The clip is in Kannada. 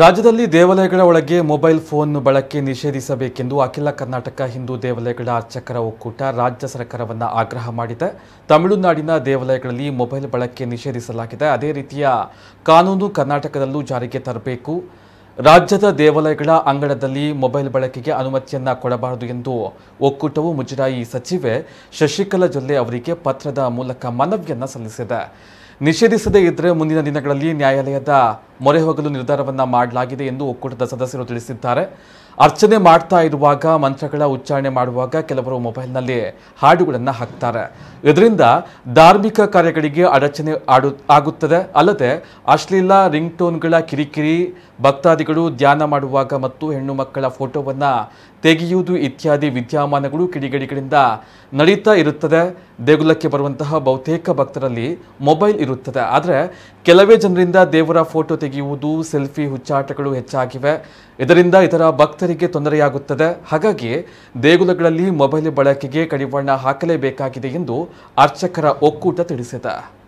ರಾಜ್ಯದಲ್ಲಿ ದೇವಾಲಯಗಳ ಒಳಗೆ ಮೊಬೈಲ್ ಫೋನ್ ಬಳಕೆ ನಿಷೇಧಿಸಬೇಕೆಂದು ಅಖಿಲ ಕರ್ನಾಟಕ ಹಿಂದೂ ದೇವಾಲಯಗಳ ಅರ್ಚಕರ ಒಕ್ಕೂಟ ರಾಜ್ಯ ಸರ್ಕಾರವನ್ನು ಆಗ್ರಹ ಮಾಡಿದೆ ತಮಿಳುನಾಡಿನ ದೇವಾಲಯಗಳಲ್ಲಿ ಮೊಬೈಲ್ ಬಳಕೆ ನಿಷೇಧಿಸಲಾಗಿದೆ ಅದೇ ರೀತಿಯ ಕಾನೂನು ಕರ್ನಾಟಕದಲ್ಲೂ ಜಾರಿಗೆ ತರಬೇಕು ರಾಜ್ಯದ ದೇವಾಲಯಗಳ ಅಂಗಳದಲ್ಲಿ ಮೊಬೈಲ್ ಬಳಕೆಗೆ ಅನುಮತಿಯನ್ನು ಕೊಡಬಾರದು ಎಂದು ಒಕ್ಕೂಟವು ಮುಜರಾಯಿ ಸಚಿವೆ ಶಶಿಕಲಾ ಜೊಲ್ಲೆ ಅವರಿಗೆ ಪತ್ರದ ಮೂಲಕ ಮನವಿಯನ್ನು ಸಲ್ಲಿಸಿದೆ ನಿಷೇಧಿಸದೇ ಇದ್ದರೆ ಮುಂದಿನ ದಿನಗಳಲ್ಲಿ ನ್ಯಾಯಾಲಯದ ಮೊರೆ ಹೋಗಲು ನಿರ್ಧಾರವನ್ನು ಮಾಡಲಾಗಿದೆ ಎಂದು ಒಕ್ಕೂಟದ ಸದಸ್ಯರು ತಿಳಿಸಿದ್ದಾರೆ ಅರ್ಚನೆ ಮಾಡ್ತಾ ಇರುವಾಗ ಮಂತ್ರಗಳ ಉಚ್ಚಾರಣೆ ಮಾಡುವಾಗ ಕೆಲವರು ಮೊಬೈಲ್ನಲ್ಲಿ ಹಾಡುಗಳನ್ನು ಹಾಕ್ತಾರೆ ಇದರಿಂದ ಧಾರ್ಮಿಕ ಕಾರ್ಯಗಳಿಗೆ ಅಡಚಣೆ ಆಡು ಆಗುತ್ತದೆ ಅಲ್ಲದೆ ಅಶ್ಲೀಲ ರಿಂಗ್ ಟೋನ್ಗಳ ಕಿರಿಕಿರಿ ಭಕ್ತಾದಿಗಳು ಧ್ಯಾನ ಮಾಡುವಾಗ ಮತ್ತು ಹೆಣ್ಣು ಮಕ್ಕಳ ಫೋಟೋವನ್ನು ತೆಗೆಯುವುದು ಇತ್ಯಾದಿ ವಿದ್ಯಮಾನಗಳು ಕಿಡಿಗಡಿಗಳಿಂದ ನಡೀತಾ ಇರುತ್ತದೆ ದೇಗುಲಕ್ಕೆ ಬರುವಂತಹ ಬಹುತೇಕ ಭಕ್ತರಲ್ಲಿ ಮೊಬೈಲ್ ಇರುತ್ತದೆ ಆದರೆ ಕೆಲವೇ ಜನರಿಂದ ದೇವರ ಫೋಟೋ ತೆಗೆಯುವುದು ಸೆಲ್ಫಿ ಹುಚ್ಚಾಟಗಳು ಹೆಚ್ಚಾಗಿವೆ ಇದರಿಂದ ಇತರ ಭಕ್ತರಿಗೆ ತೊಂದರೆಯಾಗುತ್ತದೆ ಹಾಗಾಗಿ ದೇಗುಲಗಳಲ್ಲಿ ಮೊಬೈಲ್ ಬಳಕೆಗೆ ಕಡಿವಾಣ ಹಾಕಲೇಬೇಕಾಗಿದೆ ಎಂದು ಅರ್ಚಕರ ಒಕ್ಕೂಟ ತಿಳಿಸಿದೆ